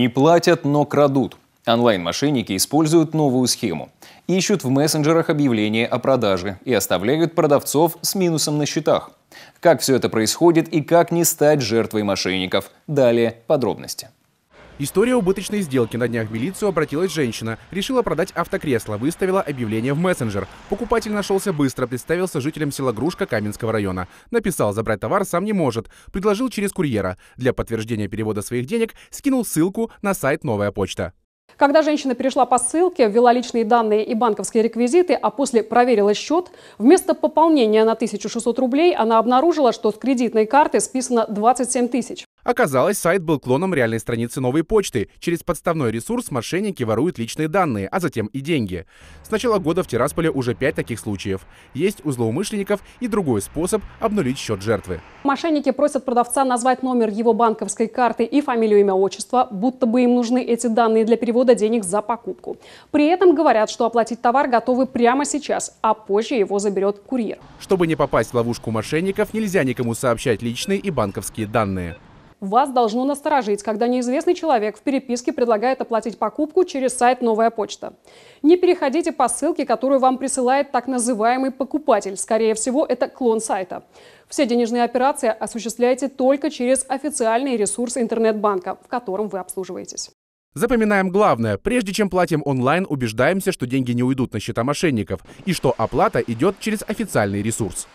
Не платят, но крадут. Онлайн-мошенники используют новую схему. Ищут в мессенджерах объявления о продаже и оставляют продавцов с минусом на счетах. Как все это происходит и как не стать жертвой мошенников. Далее подробности. История убыточной сделки. На днях в милицию обратилась женщина. Решила продать автокресло, выставила объявление в мессенджер. Покупатель нашелся быстро, представился жителем села Грушка Каменского района. Написал, забрать товар сам не может. Предложил через курьера. Для подтверждения перевода своих денег скинул ссылку на сайт «Новая почта». Когда женщина перешла по ссылке, ввела личные данные и банковские реквизиты, а после проверила счет, вместо пополнения на 1600 рублей она обнаружила, что с кредитной карты списано 27 тысяч. Оказалось, сайт был клоном реальной страницы новой почты. Через подставной ресурс мошенники воруют личные данные, а затем и деньги. С начала года в Тирасполе уже пять таких случаев. Есть у злоумышленников и другой способ обнулить счет жертвы. Мошенники просят продавца назвать номер его банковской карты и фамилию, имя, отчество, будто бы им нужны эти данные для перевода денег за покупку. При этом говорят, что оплатить товар готовы прямо сейчас, а позже его заберет курьер. Чтобы не попасть в ловушку мошенников, нельзя никому сообщать личные и банковские данные. Вас должно насторожить, когда неизвестный человек в переписке предлагает оплатить покупку через сайт «Новая почта». Не переходите по ссылке, которую вам присылает так называемый покупатель. Скорее всего, это клон сайта. Все денежные операции осуществляйте только через официальный ресурс интернет-банка, в котором вы обслуживаетесь. Запоминаем главное. Прежде чем платим онлайн, убеждаемся, что деньги не уйдут на счета мошенников и что оплата идет через официальный ресурс.